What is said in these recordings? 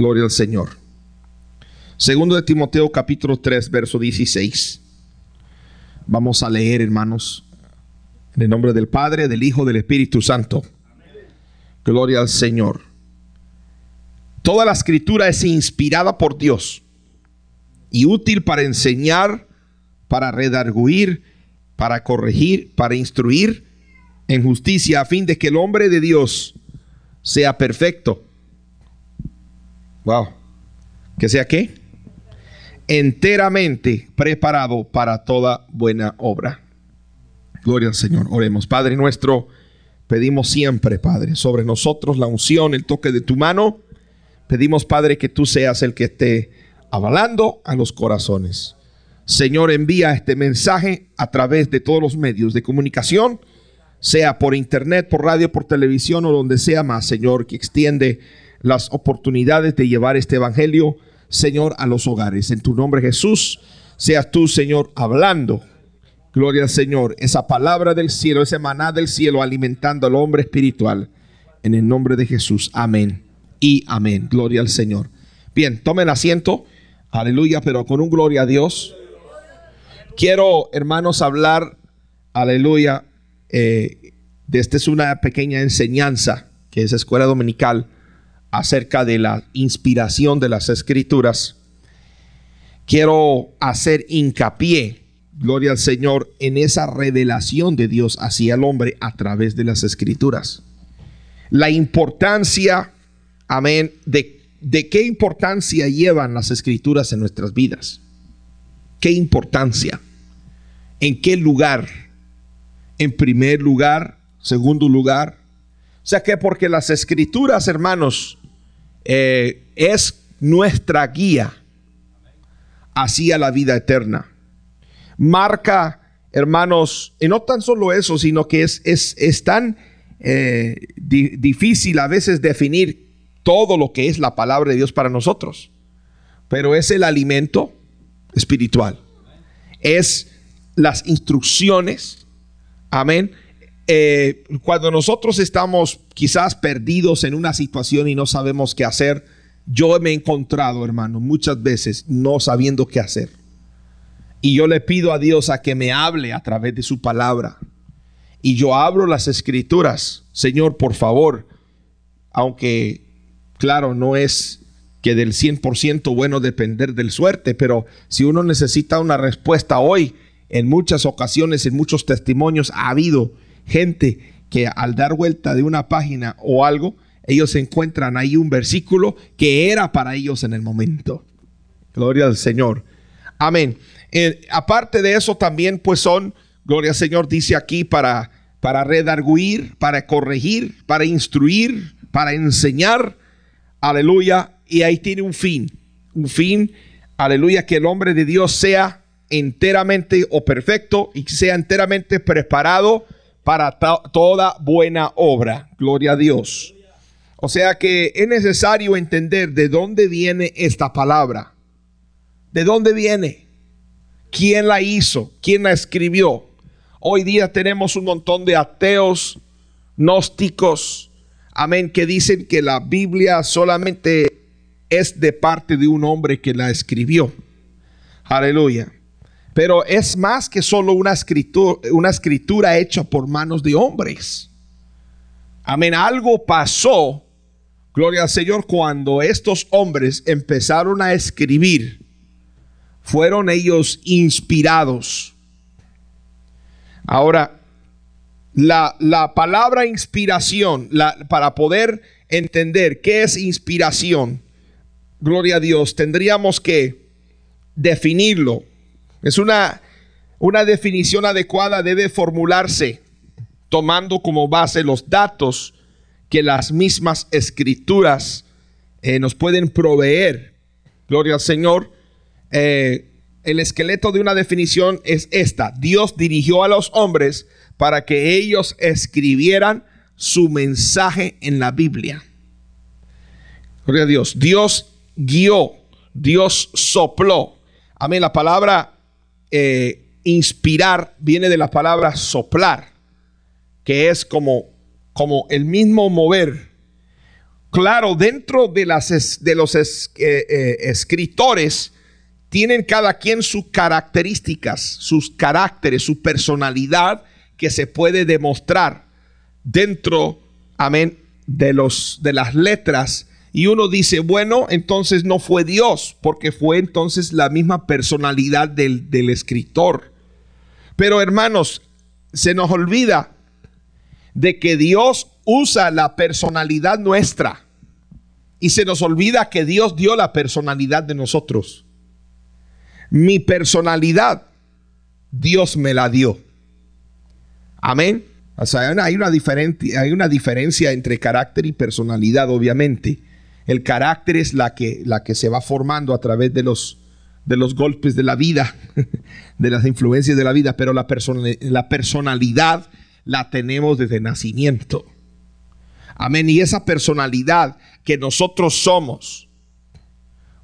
Gloria al Señor. Segundo de Timoteo capítulo 3, verso 16. Vamos a leer, hermanos, en el nombre del Padre, del Hijo, del Espíritu Santo. Gloria al Señor. Toda la escritura es inspirada por Dios y útil para enseñar, para redarguir, para corregir, para instruir en justicia, a fin de que el hombre de Dios sea perfecto Wow. ¿Que sea qué? Enteramente preparado para toda buena obra. Gloria al Señor. Oremos. Padre nuestro, pedimos siempre, Padre, sobre nosotros la unción, el toque de tu mano. Pedimos, Padre, que tú seas el que esté avalando a los corazones. Señor, envía este mensaje a través de todos los medios de comunicación, sea por internet, por radio, por televisión o donde sea más, Señor, que extiende las oportunidades de llevar este Evangelio, Señor, a los hogares. En tu nombre Jesús, seas tú, Señor, hablando. Gloria al Señor, esa palabra del cielo, ese maná del cielo alimentando al hombre espiritual. En el nombre de Jesús, amén y amén. Gloria al Señor. Bien, tomen asiento. Aleluya, pero con un gloria a Dios. Quiero, hermanos, hablar, aleluya, eh, de esta es una pequeña enseñanza que es escuela dominical acerca de la inspiración de las escrituras, quiero hacer hincapié, gloria al Señor, en esa revelación de Dios hacia el hombre a través de las escrituras. La importancia, amén, de, de qué importancia llevan las escrituras en nuestras vidas. ¿Qué importancia? ¿En qué lugar? En primer lugar, segundo lugar. O sea que porque las escrituras, hermanos, eh, es nuestra guía hacia la vida eterna. Marca, hermanos, y no tan solo eso, sino que es, es, tan eh, difícil a veces definir todo lo que es la palabra de Dios para nosotros, pero es el alimento espiritual, es las instrucciones, amén, eh, cuando nosotros estamos quizás perdidos en una situación y no sabemos qué hacer, yo me he encontrado, hermano, muchas veces no sabiendo qué hacer. Y yo le pido a Dios a que me hable a través de su palabra. Y yo abro las escrituras. Señor, por favor, aunque, claro, no es que del 100% bueno depender del suerte, pero si uno necesita una respuesta hoy, en muchas ocasiones, en muchos testimonios ha habido gente que al dar vuelta de una página o algo, ellos encuentran ahí un versículo que era para ellos en el momento. Gloria al Señor. Amén. Eh, aparte de eso, también pues son, gloria al Señor, dice aquí para, para redarguir, para corregir, para instruir, para enseñar. Aleluya. Y ahí tiene un fin. Un fin. Aleluya. Que el hombre de Dios sea enteramente o perfecto y sea enteramente preparado para toda buena obra. Gloria a Dios. O sea que es necesario entender de dónde viene esta palabra. ¿De dónde viene? ¿Quién la hizo? ¿Quién la escribió? Hoy día tenemos un montón de ateos, gnósticos, amén, que dicen que la Biblia solamente es de parte de un hombre que la escribió. Aleluya pero es más que solo una escritura, una escritura hecha por manos de hombres. Amén, algo pasó, gloria al Señor, cuando estos hombres empezaron a escribir, fueron ellos inspirados. Ahora, la, palabra inspiración, para poder entender qué es inspiración, gloria a Dios, tendríamos que definirlo. Es una, una definición adecuada debe formularse tomando como base los datos que las mismas escrituras eh, nos pueden proveer. Gloria al Señor. Eh, el esqueleto de una definición es esta. Dios dirigió a los hombres para que ellos escribieran su mensaje en la Biblia. Gloria a Dios. Dios guió, Dios sopló. Amén. La palabra eh, inspirar viene de la palabra soplar, que es como, como el mismo mover. Claro, dentro de, las de los eh, eh, escritores tienen cada quien sus características, sus caracteres, su personalidad que se puede demostrar dentro, amén, de, los, de las letras y uno dice, bueno, entonces no fue Dios, porque fue entonces la misma personalidad del, escritor. Pero hermanos, se nos olvida de que Dios usa la personalidad nuestra. Y se nos olvida que Dios dio la personalidad de nosotros. Mi personalidad, Dios me la dio. Amén. O sea, hay una, hay una diferencia entre carácter y personalidad, obviamente el carácter es la que, la que se va formando a través de los, de los golpes de la vida, de las influencias de la vida, pero la, la personalidad la tenemos desde nacimiento. Amén. Y esa personalidad que nosotros somos,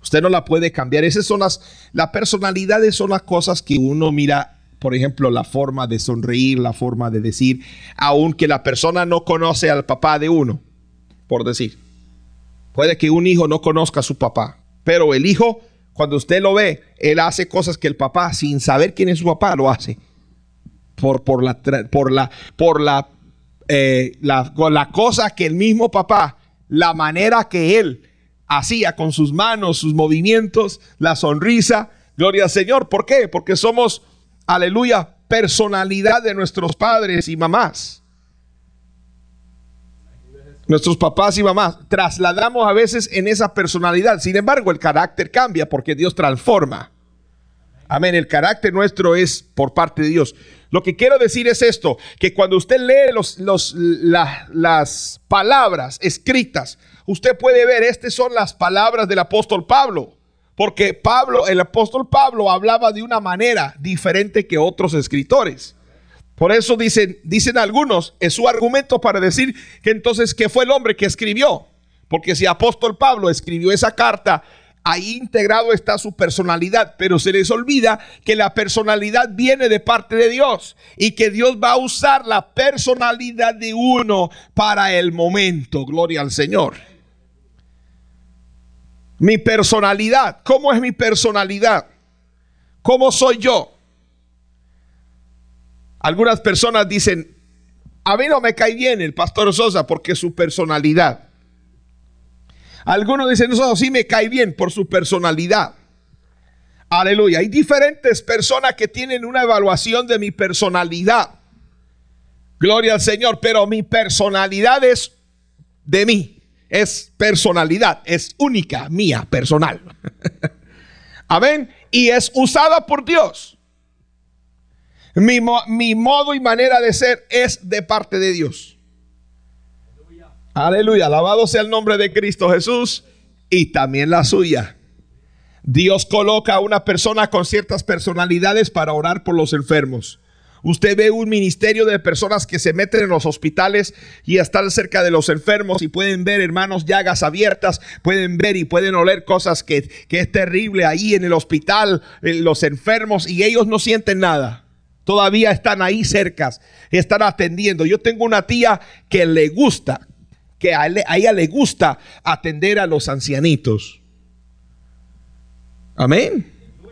usted no la puede cambiar. Esas son las, las personalidades son las cosas que uno mira, por ejemplo, la forma de sonreír, la forma de decir, aunque la persona no conoce al papá de uno, por decir. Puede que un hijo no conozca a su papá, pero el hijo, cuando usted lo ve, él hace cosas que el papá, sin saber quién es su papá, lo hace. Por, por, la, por, la, por la, eh, la, la cosa que el mismo papá, la manera que él hacía con sus manos, sus movimientos, la sonrisa. Gloria al Señor. ¿Por qué? Porque somos, aleluya, personalidad de nuestros padres y mamás nuestros papás y mamás, trasladamos a veces en esa personalidad. Sin embargo, el carácter cambia porque Dios transforma. Amén, el carácter nuestro es por parte de Dios. Lo que quiero decir es esto, que cuando usted lee los, las palabras escritas, usted puede ver, estas son las palabras del apóstol Pablo, porque Pablo, el apóstol Pablo hablaba de una manera diferente que otros escritores. Por eso dicen, dicen algunos, es su argumento para decir que entonces que fue el hombre que escribió. Porque si apóstol Pablo escribió esa carta, ahí integrado está su personalidad, pero se les olvida que la personalidad viene de parte de Dios y que Dios va a usar la personalidad de uno para el momento. Gloria al Señor. Mi personalidad, ¿cómo es mi personalidad? ¿Cómo soy yo? Algunas personas dicen, a mí no me cae bien el pastor Sosa porque su personalidad. Algunos dicen, eso sí me cae bien por su personalidad. Aleluya. Hay diferentes personas que tienen una evaluación de mi personalidad. Gloria al Señor, pero mi personalidad es de mí. Es personalidad, es única, mía, personal. Amén. Y es usada por Dios. Mi, mi modo y manera de ser es de parte de Dios. Aleluya. Alabado sea el nombre de Cristo Jesús y también la suya. Dios coloca a una persona con ciertas personalidades para orar por los enfermos. Usted ve un ministerio de personas que se meten en los hospitales y están cerca de los enfermos y pueden ver, hermanos, llagas abiertas, pueden ver y pueden oler cosas que, que es terrible ahí en el hospital, los enfermos, y ellos no sienten nada. Todavía están ahí cercas, están atendiendo. Yo tengo una tía que le gusta, que a, ella le gusta atender a los ancianitos. Amén.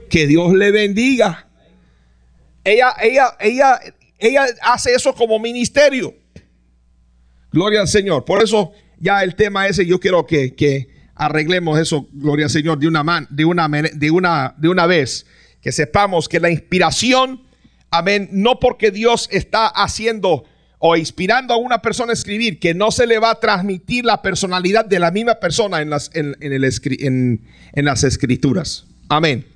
Que Dios le bendiga. Ella, ella, ella, ella hace eso como ministerio. Gloria al Señor. Por eso ya el tema ese, yo quiero que, arreglemos eso, gloria al Señor, de una, de, de, una, de una vez. Que sepamos que la inspiración Amén. No porque Dios está haciendo o inspirando a una persona a escribir, que no se le va a transmitir la personalidad de la misma persona en las, en, el, en las escrituras. Amén.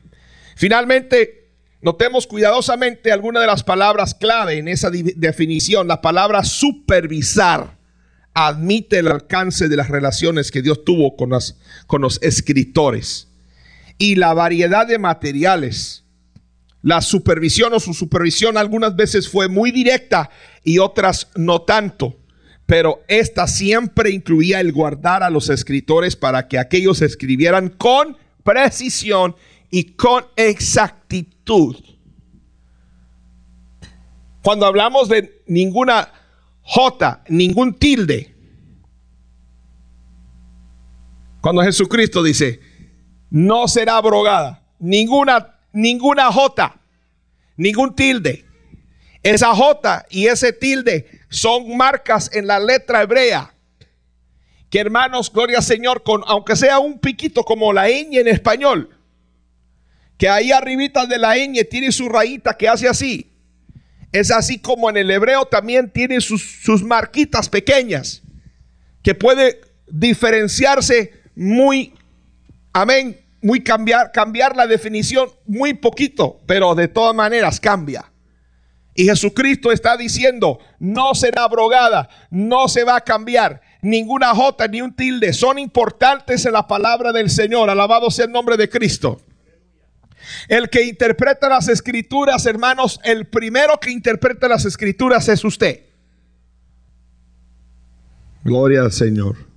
Finalmente, notemos cuidadosamente algunas de las palabras clave en esa definición. La palabra supervisar admite el alcance de las relaciones que Dios tuvo con, con los escritores y la variedad de materiales la supervisión o su supervisión algunas veces fue muy directa y otras no tanto, pero esta siempre incluía el guardar a los escritores para que aquellos escribieran con precisión y con exactitud. Cuando hablamos de ninguna J, ningún tilde, cuando Jesucristo dice, no será abrogada ninguna ninguna J, ningún tilde. Esa J y ese tilde son marcas en la letra hebrea. Que hermanos, gloria al Señor, con, aunque sea un piquito como la ñ en español, que ahí arribita de la ñ tiene su rayita que hace así. Es así como en el hebreo también tiene sus, sus marquitas pequeñas, que puede diferenciarse muy, amén, muy cambiar, cambiar la definición muy poquito, pero de todas maneras cambia. Y Jesucristo está diciendo, no será abrogada, no se va a cambiar, ninguna jota ni un tilde, son importantes en la palabra del Señor, alabado sea el nombre de Cristo. El que interpreta las escrituras, hermanos, el primero que interpreta las escrituras es usted. Gloria al Señor.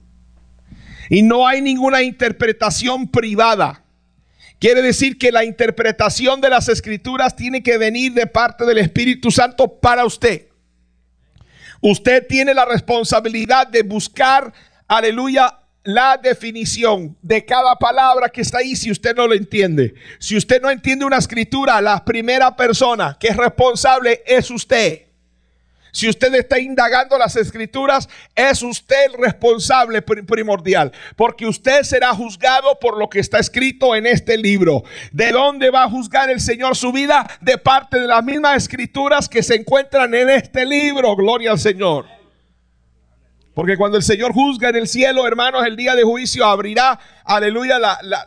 Y no hay ninguna interpretación privada. Quiere decir que la interpretación de las escrituras tiene que venir de parte del Espíritu Santo para usted. Usted tiene la responsabilidad de buscar, aleluya, la definición de cada palabra que está ahí si usted no lo entiende. Si usted no entiende una escritura, la primera persona que es responsable es usted. Si usted está indagando las escrituras, es usted el responsable primordial, porque usted será juzgado por lo que está escrito en este libro. ¿De dónde va a juzgar el Señor su vida? De parte de las mismas escrituras que se encuentran en este libro. Gloria al Señor. Porque cuando el Señor juzga en el cielo, hermanos, el día de juicio abrirá, aleluya,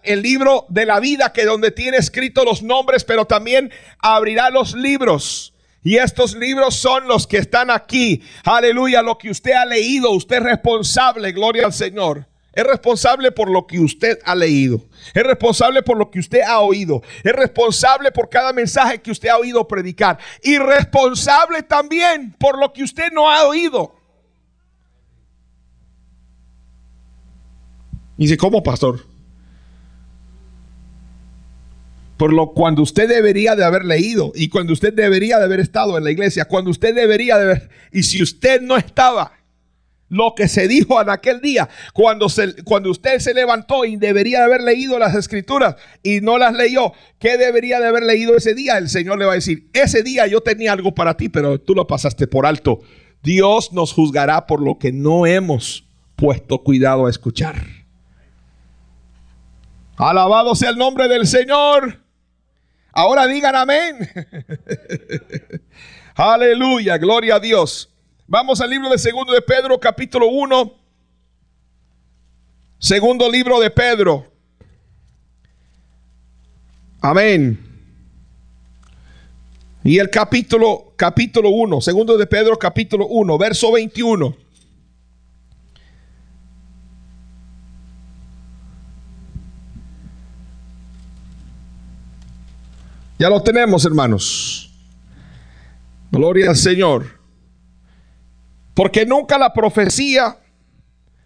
el libro de la vida que donde tiene escrito los nombres, pero también abrirá los libros y estos libros son los que están aquí. Aleluya, lo que usted ha leído, usted es responsable, gloria al Señor. Es responsable por lo que usted ha leído. Es responsable por lo que usted ha oído. Es responsable por cada mensaje que usted ha oído predicar. Y responsable también por lo que usted no ha oído. Y dice, ¿cómo, pastor? por lo cuando usted debería de haber leído y cuando usted debería de haber estado en la iglesia, cuando usted debería de haber, y si usted no estaba, lo que se dijo en aquel día, cuando, se, cuando usted se levantó y debería de haber leído las escrituras y no las leyó, ¿qué debería de haber leído ese día? El Señor le va a decir, ese día yo tenía algo para ti, pero tú lo pasaste por alto. Dios nos juzgará por lo que no hemos puesto cuidado a escuchar. Alabado sea el nombre del Señor. Ahora digan amén. Aleluya, gloria a Dios. Vamos al libro de segundo de Pedro, capítulo 1. Segundo libro de Pedro. Amén. Y el capítulo, capítulo 1, segundo de Pedro, capítulo 1, verso 21. Ya lo tenemos, hermanos. Gloria al Señor. Porque nunca la profecía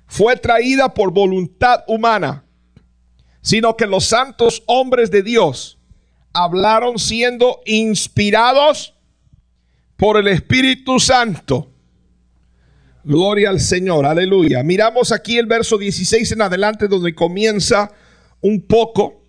fue traída por voluntad humana, sino que los santos hombres de Dios hablaron siendo inspirados por el Espíritu Santo. Gloria al Señor, aleluya. Miramos aquí el verso 16 en adelante donde comienza un poco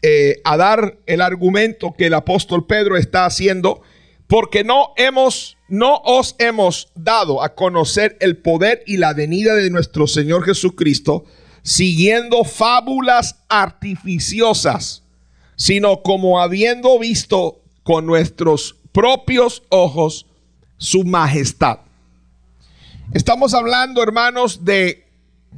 eh, a dar el argumento que el apóstol Pedro está haciendo, porque no hemos, no os hemos dado a conocer el poder y la venida de nuestro Señor Jesucristo, siguiendo fábulas artificiosas, sino como habiendo visto con nuestros propios ojos su majestad. Estamos hablando, hermanos, de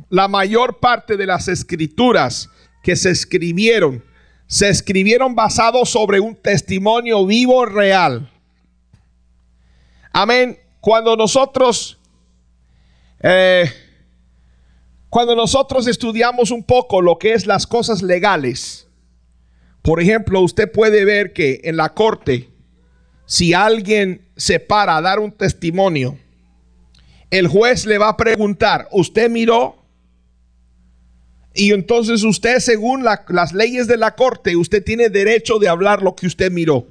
la mayor parte de las escrituras que se escribieron se escribieron basados sobre un testimonio vivo real. Amén. Cuando nosotros, eh, cuando nosotros estudiamos un poco lo que es las cosas legales, por ejemplo, usted puede ver que en la corte, si alguien se para a dar un testimonio, el juez le va a preguntar, ¿usted miró? Y entonces usted, según las leyes de la corte, usted tiene derecho de hablar lo que usted miró.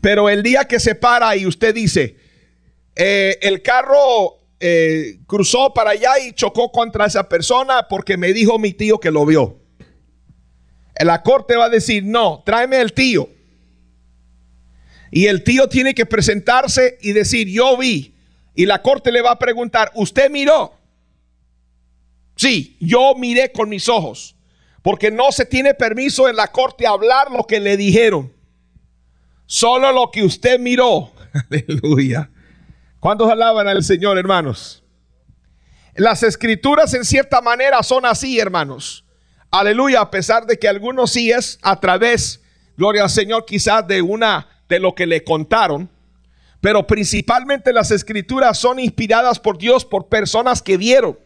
Pero el día que se para y usted dice, eh, el carro eh, cruzó para allá y chocó contra esa persona porque me dijo mi tío que lo vio. La corte va a decir, no, tráeme el tío. Y el tío tiene que presentarse y decir, yo vi. Y la corte le va a preguntar, ¿usted miró? Sí, yo miré con mis ojos, porque no se tiene permiso en la corte hablar lo que le dijeron. Solo lo que usted miró. Aleluya. ¿Cuántos alaban al Señor, hermanos? Las escrituras en cierta manera son así, hermanos. Aleluya, a pesar de que algunos sí es a través, gloria al Señor, quizás de una de lo que le contaron, pero principalmente las escrituras son inspiradas por Dios por personas que vieron.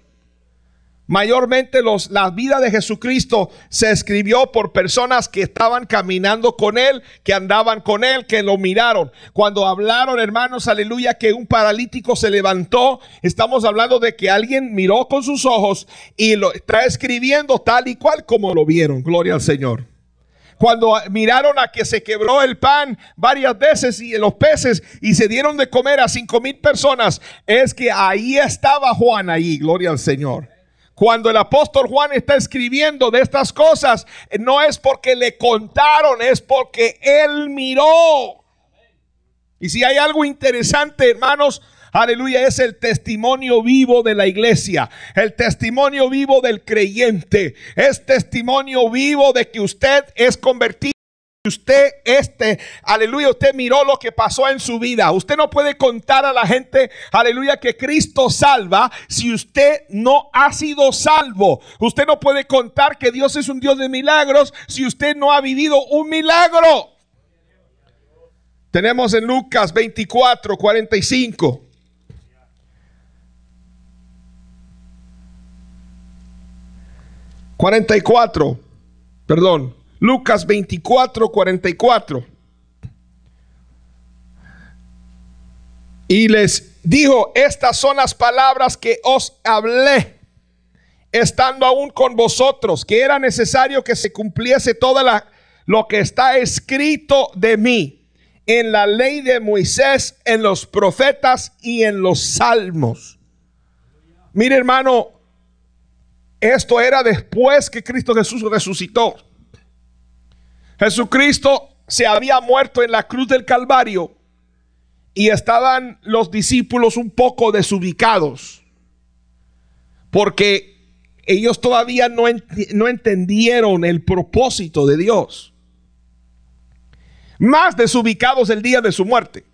Mayormente los, la vida de Jesucristo se escribió por personas que estaban caminando con Él, que andaban con Él, que lo miraron. Cuando hablaron, hermanos, aleluya, que un paralítico se levantó, estamos hablando de que alguien miró con sus ojos y lo está escribiendo tal y cual como lo vieron. Gloria al Señor cuando miraron a que se quebró el pan varias veces y los peces y se dieron de comer a cinco mil personas, es que ahí estaba Juan ahí, gloria al Señor. Cuando el apóstol Juan está escribiendo de estas cosas, no es porque le contaron, es porque él miró. Y si hay algo interesante, hermanos, Aleluya, es el testimonio vivo de la iglesia, el testimonio vivo del creyente, es testimonio vivo de que usted es convertido. Usted, este, aleluya, usted miró lo que pasó en su vida. Usted no puede contar a la gente, aleluya, que Cristo salva si usted no ha sido salvo. Usted no puede contar que Dios es un Dios de milagros si usted no ha vivido un milagro. Tenemos en Lucas 24, 45. 44, perdón, Lucas 24, 44. Y les dijo, estas son las palabras que os hablé estando aún con vosotros, que era necesario que se cumpliese toda lo que está escrito de mí en la ley de Moisés, en los profetas y en los salmos. Mire hermano, esto era después que Cristo Jesús resucitó. Jesucristo se había muerto en la cruz del Calvario y estaban los discípulos un poco desubicados porque ellos todavía no, entendieron el propósito de Dios. Más desubicados el día de su muerte.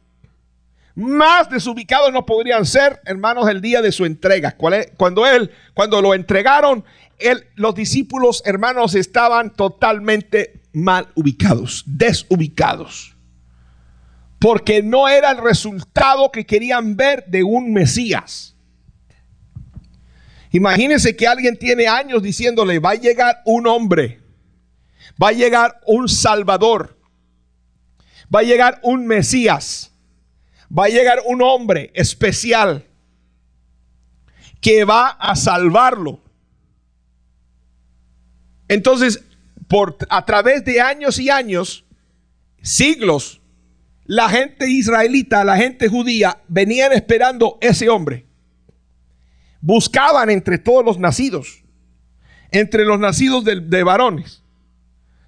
Más desubicados no podrían ser, hermanos, el día de su entrega. Cuando él, cuando lo entregaron, los discípulos, hermanos, estaban totalmente mal ubicados, desubicados. Porque no era el resultado que querían ver de un Mesías. Imagínense que alguien tiene años diciéndole, va a llegar un hombre, va a llegar un Salvador, va a llegar un Mesías va a llegar un hombre especial que va a salvarlo. Entonces, por, a través de años y años, siglos, la gente israelita, la gente judía, venían esperando ese hombre. Buscaban entre todos los nacidos, entre los nacidos de, de varones.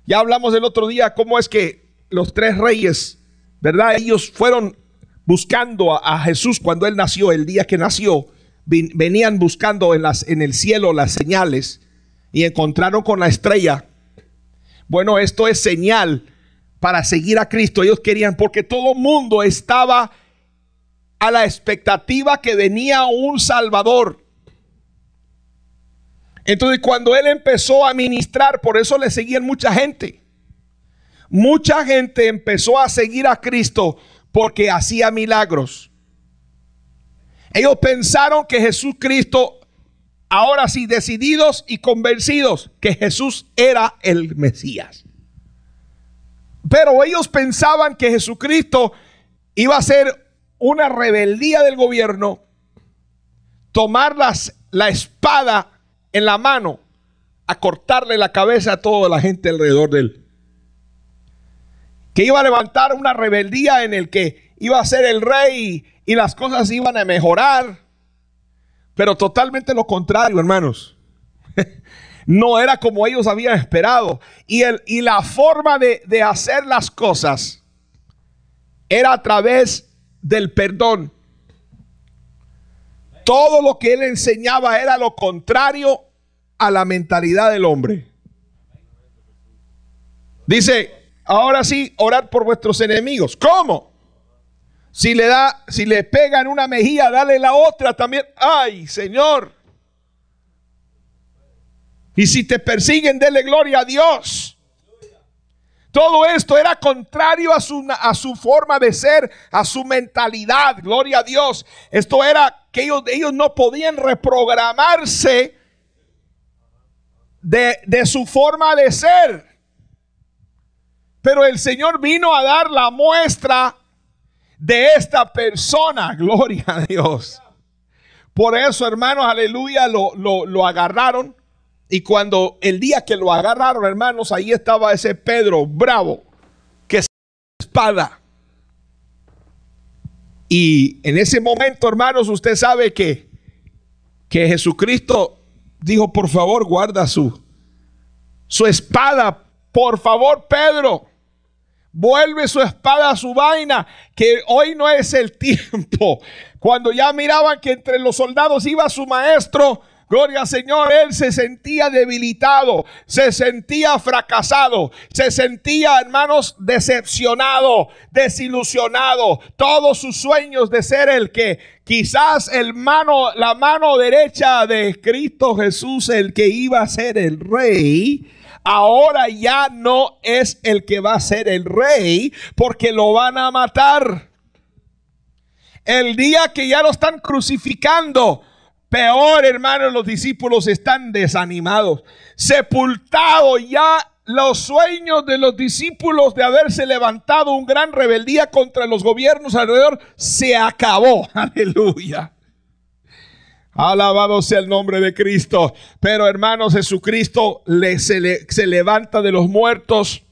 Ya hablamos el otro día cómo es que los tres reyes, ¿verdad? Ellos fueron buscando a, Jesús cuando él nació, el día que nació, venían buscando en, las, en el cielo las señales y encontraron con la estrella. Bueno, esto es señal para seguir a Cristo. Ellos querían, porque todo el mundo estaba a la expectativa que venía un Salvador. Entonces cuando él empezó a ministrar, por eso le seguían mucha gente. Mucha gente empezó a seguir a Cristo porque hacía milagros. Ellos pensaron que Jesús Cristo, ahora sí decididos y convencidos, que Jesús era el Mesías. Pero ellos pensaban que Jesucristo iba a ser una rebeldía del gobierno, tomar la espada en la mano, a cortarle la cabeza a toda la gente alrededor del iba a levantar una rebeldía en el que iba a ser el rey y, las cosas iban a mejorar. Pero totalmente lo contrario, hermanos. no era como ellos habían esperado. Y, el, y la forma de, de hacer las cosas era a través del perdón. Todo lo que él enseñaba era lo contrario a la mentalidad del hombre. Dice, Ahora sí, orad por vuestros enemigos. ¿Cómo? Si le da, si le pegan una mejilla, dale la otra también. ¡Ay, Señor! Y si te persiguen, dele gloria a Dios. Todo esto era contrario a su, a su forma de ser, a su mentalidad. Gloria a Dios. Esto era que ellos, ellos no podían reprogramarse de, de su forma de ser. Pero el Señor vino a dar la muestra de esta persona. Gloria a Dios. Por eso, hermanos, aleluya, lo, agarraron. Y cuando el día que lo agarraron, hermanos, ahí estaba ese Pedro bravo, que se espada. Y en ese momento, hermanos, usted sabe que, que Jesucristo dijo, por favor, guarda su, su espada. Por favor, Pedro. Vuelve su espada a su vaina, que hoy no es el tiempo. Cuando ya miraban que entre los soldados iba su maestro, Gloria al Señor, él se sentía debilitado, se sentía fracasado, se sentía, hermanos, decepcionado, desilusionado. Todos sus sueños de ser el que quizás el mano, la mano derecha de Cristo Jesús, el que iba a ser el rey, ahora ya no es el que va a ser el rey porque lo van a matar. El día que ya lo están crucificando, peor hermanos, los discípulos están desanimados, Sepultado ya los sueños de los discípulos de haberse levantado un gran rebeldía contra los gobiernos alrededor se acabó. Aleluya. Alabado sea el nombre de Cristo. Pero hermanos, Jesucristo se, se levanta de los muertos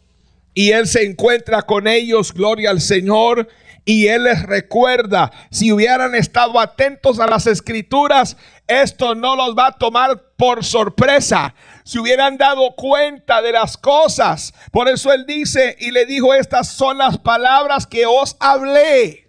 y Él se encuentra con ellos, gloria al Señor. Y Él les recuerda, si hubieran estado atentos a las escrituras, esto no los va a tomar por sorpresa. Si hubieran dado cuenta de las cosas. Por eso Él dice y le dijo, estas son las palabras que os hablé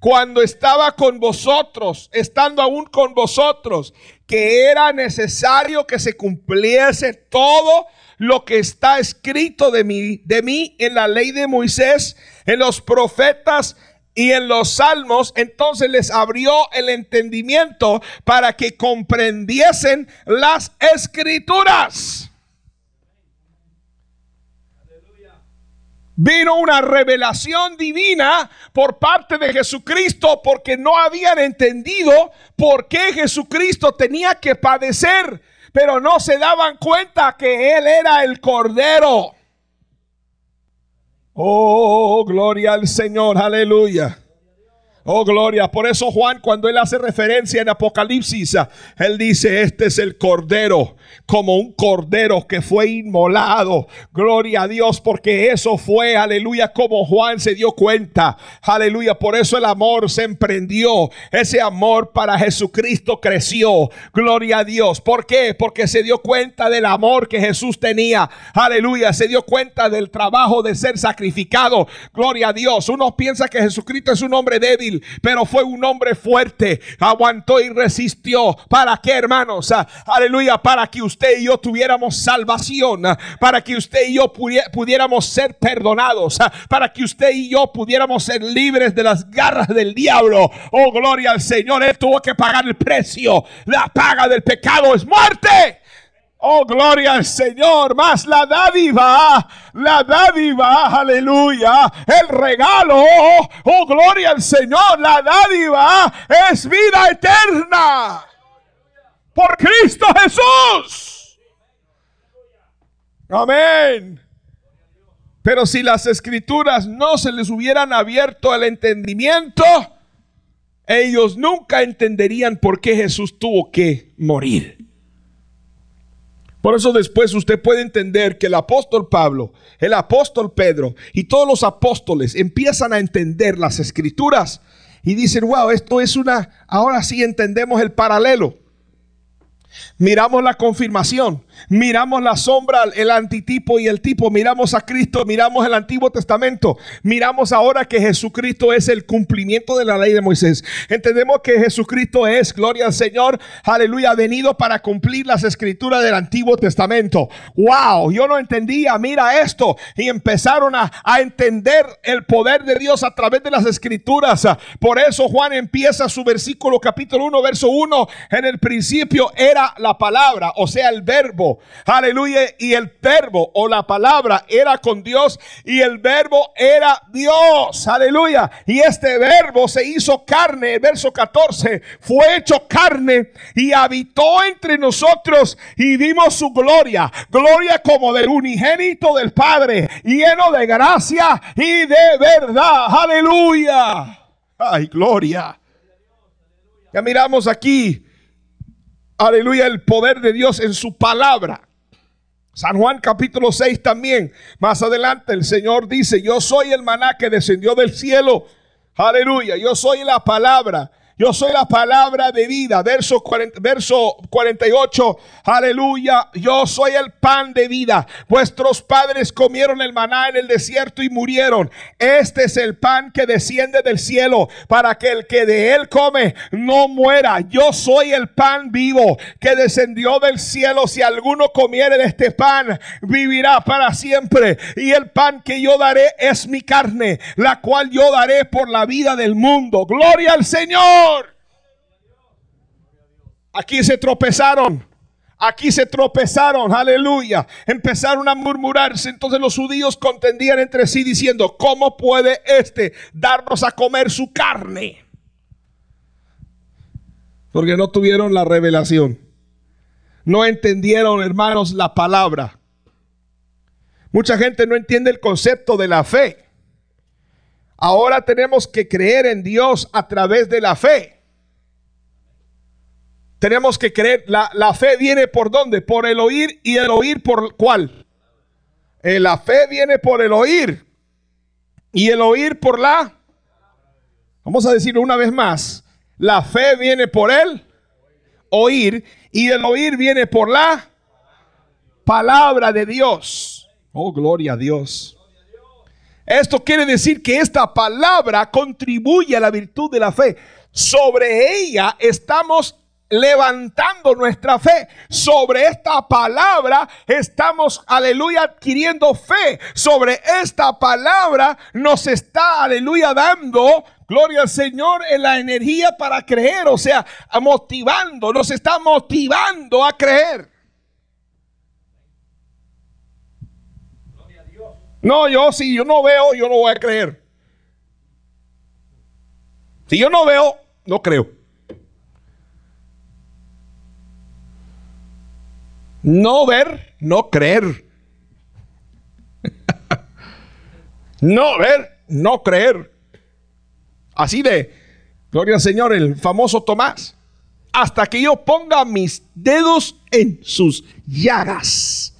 cuando estaba con vosotros, estando aún con vosotros, que era necesario que se cumpliese todo lo que está escrito de mí, de mí en la ley de Moisés, en los profetas y en los salmos, entonces les abrió el entendimiento para que comprendiesen las escrituras. vino una revelación divina por parte de Jesucristo porque no habían entendido por qué Jesucristo tenía que padecer, pero no se daban cuenta que Él era el Cordero. Oh, gloria al Señor, aleluya. Oh, gloria. Por eso Juan, cuando él hace referencia en Apocalipsis, él dice, este es el Cordero, como un Cordero que fue inmolado. Gloria a Dios, porque eso fue, aleluya, como Juan se dio cuenta. Aleluya, por eso el amor se emprendió. Ese amor para Jesucristo creció. Gloria a Dios. ¿Por qué? Porque se dio cuenta del amor que Jesús tenía. Aleluya, se dio cuenta del trabajo de ser sacrificado. Gloria a Dios. Uno piensa que Jesucristo es un hombre débil pero fue un hombre fuerte, aguantó y resistió. ¿Para qué, hermanos? Ah, aleluya, para que usted y yo tuviéramos salvación, para que usted y yo pudiéramos ser perdonados, ah, para que usted y yo pudiéramos ser libres de las garras del diablo. Oh, gloria al Señor, Él tuvo que pagar el precio. La paga del pecado es muerte. Oh, gloria al Señor. Más la dádiva, la dádiva, aleluya. El regalo, oh, gloria al Señor. La dádiva es vida eterna. Por Cristo Jesús. Amén. Pero si las escrituras no se les hubieran abierto el entendimiento, ellos nunca entenderían por qué Jesús tuvo que morir. Por eso después usted puede entender que el apóstol Pablo, el apóstol Pedro y todos los apóstoles empiezan a entender las escrituras y dicen, wow, esto es una, ahora sí entendemos el paralelo miramos la confirmación, miramos la sombra, el antitipo y el tipo, miramos a Cristo, miramos el Antiguo Testamento, miramos ahora que Jesucristo es el cumplimiento de la ley de Moisés. Entendemos que Jesucristo es, gloria al Señor, aleluya, venido para cumplir las escrituras del Antiguo Testamento. ¡Wow! Yo no entendía, mira esto. Y empezaron a, a entender el poder de Dios a través de las escrituras. Por eso Juan empieza su versículo capítulo 1, verso 1. En el principio era la palabra, o sea, el verbo. Aleluya. Y el verbo o la palabra era con Dios y el verbo era Dios. Aleluya. Y este verbo se hizo carne. verso 14 fue hecho carne y habitó entre nosotros y vimos su gloria. Gloria como del unigénito del Padre, lleno de gracia y de verdad. Aleluya. Ay, gloria. Ya miramos aquí aleluya, el poder de Dios en su palabra. San Juan capítulo 6 también. Más adelante el Señor dice, yo soy el maná que descendió del cielo. Aleluya, yo soy la palabra yo soy la palabra de vida. Verso, 48. Aleluya. Yo soy el pan de vida. Vuestros padres comieron el maná en el desierto y murieron. Este es el pan que desciende del cielo para que el que de él come no muera. Yo soy el pan vivo que descendió del cielo. Si alguno comiere de este pan, vivirá para siempre. Y el pan que yo daré es mi carne, la cual yo daré por la vida del mundo. Gloria al Señor. Aquí se tropezaron. Aquí se tropezaron, aleluya. Empezaron a murmurarse. Entonces los judíos contendían entre sí diciendo, ¿cómo puede este darnos a comer su carne? Porque no tuvieron la revelación. No entendieron, hermanos, la palabra. Mucha gente no entiende el concepto de la fe. Ahora tenemos que creer en Dios a través de la fe. Tenemos que creer, la, fe viene por dónde? Por el oír y el oír por cuál. Eh, la fe viene por el oír y el oír por la... Vamos a decirlo una vez más. La fe viene por el oír y el oír viene por la palabra de Dios. Oh, gloria a Dios. Esto quiere decir que esta palabra contribuye a la virtud de la fe. Sobre ella estamos levantando nuestra fe. Sobre esta palabra estamos, aleluya, adquiriendo fe. Sobre esta palabra nos está, aleluya, dando Gloria al Señor en la energía para creer, o sea, motivando, nos está motivando a creer. No, yo si yo no veo, yo no voy a creer. Si yo no veo, no creo. No ver, no creer. no ver, no creer. Así de, gloria al Señor, el famoso Tomás. Hasta que yo ponga mis dedos en sus llagas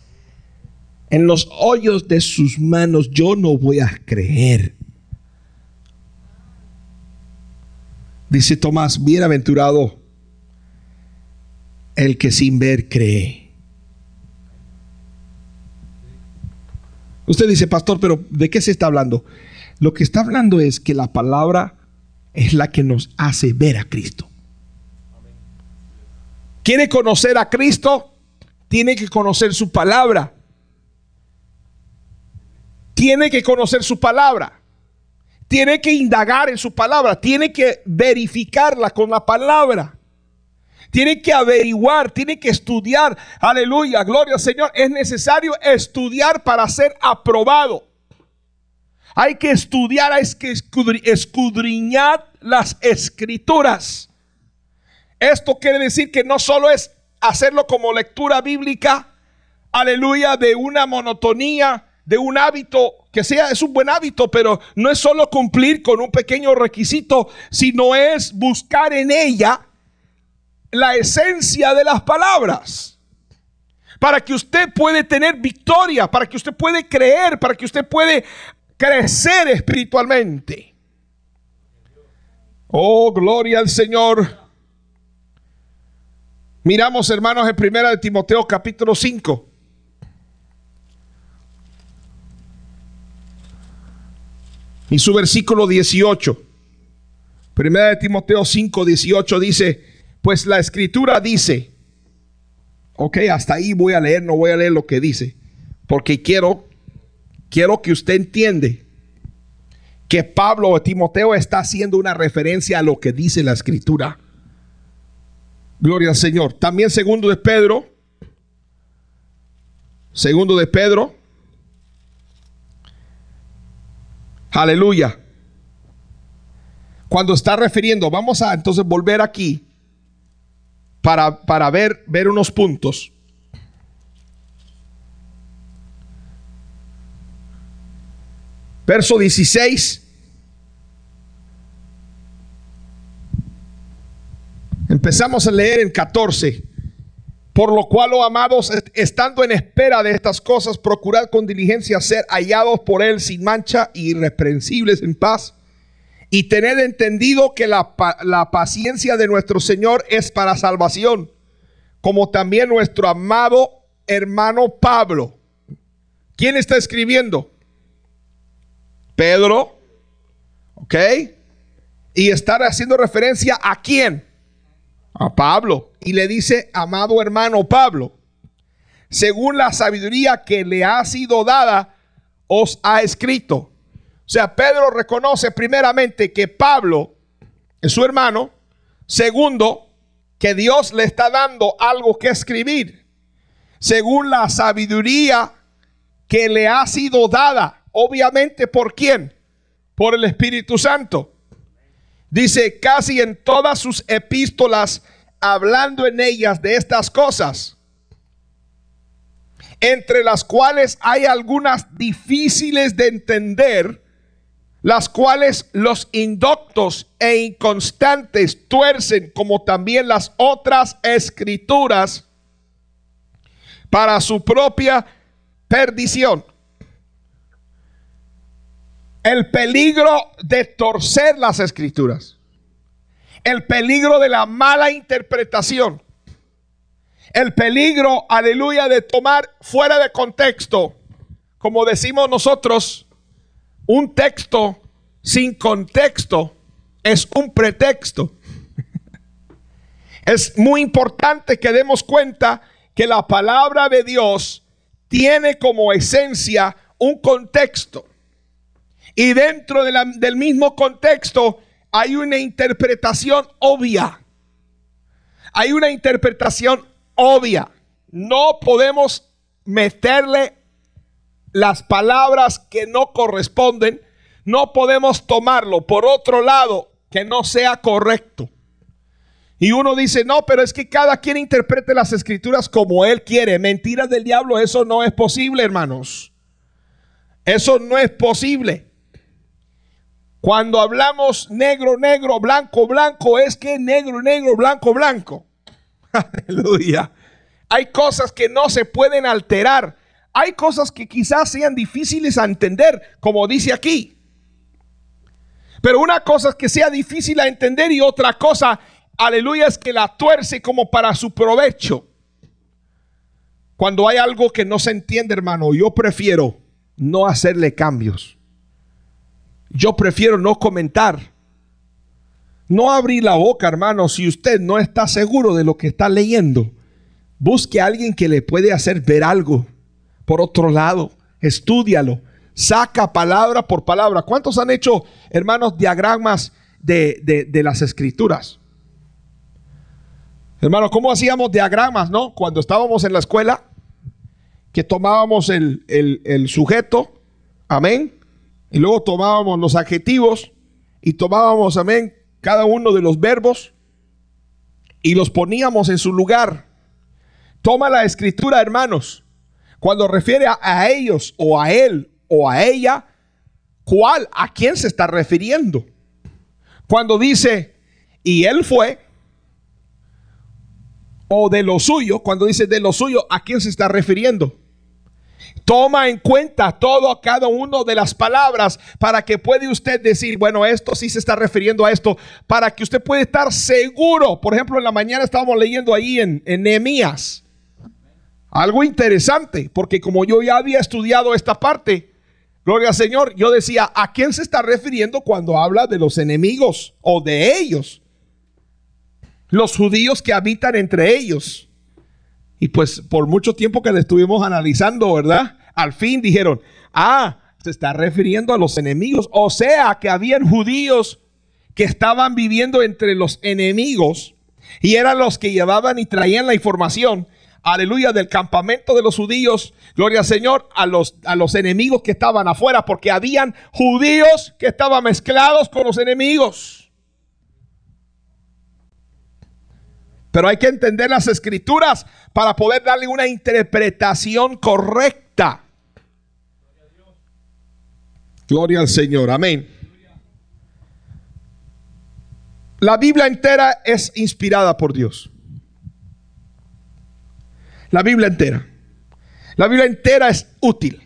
en los hoyos de sus manos, yo no voy a creer. Dice Tomás, bienaventurado el que sin ver cree. Usted dice, pastor, pero ¿de qué se está hablando? Lo que está hablando es que la palabra es la que nos hace ver a Cristo. ¿Quiere conocer a Cristo? Tiene que conocer su palabra tiene que conocer su palabra, tiene que indagar en su palabra, tiene que verificarla con la palabra. Tiene que averiguar, tiene que estudiar. Aleluya, gloria al Señor. Es necesario estudiar para ser aprobado. Hay que estudiar, hay que escudriñar las escrituras. Esto quiere decir que no solo es hacerlo como lectura bíblica, aleluya, de una monotonía, de un hábito que sea, es un buen hábito, pero no es solo cumplir con un pequeño requisito, sino es buscar en ella la esencia de las palabras. Para que usted puede tener victoria, para que usted puede creer, para que usted puede crecer espiritualmente. Oh, gloria al Señor. Miramos, hermanos, en primera de Timoteo capítulo 5. Y su versículo 18. Primera de Timoteo 5, 18 dice, pues la escritura dice, ok, hasta ahí voy a leer, no voy a leer lo que dice, porque quiero, quiero que usted entiende que Pablo o Timoteo está haciendo una referencia a lo que dice la escritura. Gloria al Señor. También segundo de Pedro, segundo de Pedro, Aleluya. Cuando está refiriendo, vamos a entonces volver aquí para, para ver, ver unos puntos. Verso 16. Empezamos a leer en 14. Por lo cual, oh amados, estando en espera de estas cosas, procurad con diligencia ser hallados por Él sin mancha, irreprensibles en paz. Y tened entendido que la, la paciencia de nuestro Señor es para salvación, como también nuestro amado hermano Pablo. ¿Quién está escribiendo? Pedro. ¿Ok? Y estar haciendo referencia a quién? A Pablo y le dice, amado hermano Pablo, según la sabiduría que le ha sido dada, os ha escrito. O sea, Pedro reconoce primeramente que Pablo es su hermano. Segundo, que Dios le está dando algo que escribir. Según la sabiduría que le ha sido dada. Obviamente, ¿por quién? Por el Espíritu Santo. Dice, casi en todas sus epístolas hablando en ellas de estas cosas, entre las cuales hay algunas difíciles de entender, las cuales los indoctos e inconstantes tuercen, como también las otras escrituras, para su propia perdición. El peligro de torcer las escrituras el peligro de la mala interpretación, el peligro, aleluya, de tomar fuera de contexto, como decimos nosotros, un texto sin contexto es un pretexto. Es muy importante que demos cuenta que la palabra de Dios tiene como esencia un contexto. Y dentro del mismo contexto hay una interpretación obvia. Hay una interpretación obvia. No podemos meterle las palabras que no corresponden. No podemos tomarlo por otro lado que no sea correcto. Y uno dice, no, pero es que cada quien interprete las escrituras como él quiere. Mentiras del diablo, eso no es posible, hermanos. Eso no es posible. Cuando hablamos negro, negro, blanco, blanco, es que negro, negro, blanco, blanco. Aleluya. Hay cosas que no se pueden alterar. Hay cosas que quizás sean difíciles a entender, como dice aquí. Pero una cosa es que sea difícil a entender y otra cosa, aleluya, es que la tuerce como para su provecho. Cuando hay algo que no se entiende, hermano, yo prefiero no hacerle cambios yo prefiero no comentar. No abrir la boca, hermano, si usted no está seguro de lo que está leyendo. Busque a alguien que le puede hacer ver algo. Por otro lado, estúdialo. Saca palabra por palabra. ¿Cuántos han hecho, hermanos, diagramas de, de, las escrituras? Hermano, ¿cómo hacíamos diagramas, no? Cuando estábamos en la escuela, que tomábamos el, el sujeto, amén, y luego tomábamos los adjetivos y tomábamos, amén, cada uno de los verbos y los poníamos en su lugar. Toma la escritura, hermanos, cuando refiere a, ellos o a él o a ella, ¿cuál? ¿A quién se está refiriendo? Cuando dice, y él fue, o de lo suyo, cuando dice de lo suyo, ¿a quién se está refiriendo? Toma en cuenta todo, cada uno de las palabras para que puede usted decir, bueno, esto sí se está refiriendo a esto, para que usted puede estar seguro. Por ejemplo, en la mañana estábamos leyendo ahí en, en Algo interesante, porque como yo ya había estudiado esta parte, gloria al Señor, yo decía, ¿a quién se está refiriendo cuando habla de los enemigos o de ellos? Los judíos que habitan entre ellos. Y pues por mucho tiempo que le estuvimos analizando, ¿verdad? Al fin dijeron, ah, se está refiriendo a los enemigos. O sea, que habían judíos que estaban viviendo entre los enemigos y eran los que llevaban y traían la información. Aleluya, del campamento de los judíos, gloria al Señor, a los, a los enemigos que estaban afuera, porque habían judíos que estaban mezclados con los enemigos. Pero hay que entender las escrituras para poder darle una interpretación correcta. Gloria al Señor, amén. La Biblia entera es inspirada por Dios. La Biblia entera. La Biblia entera es útil.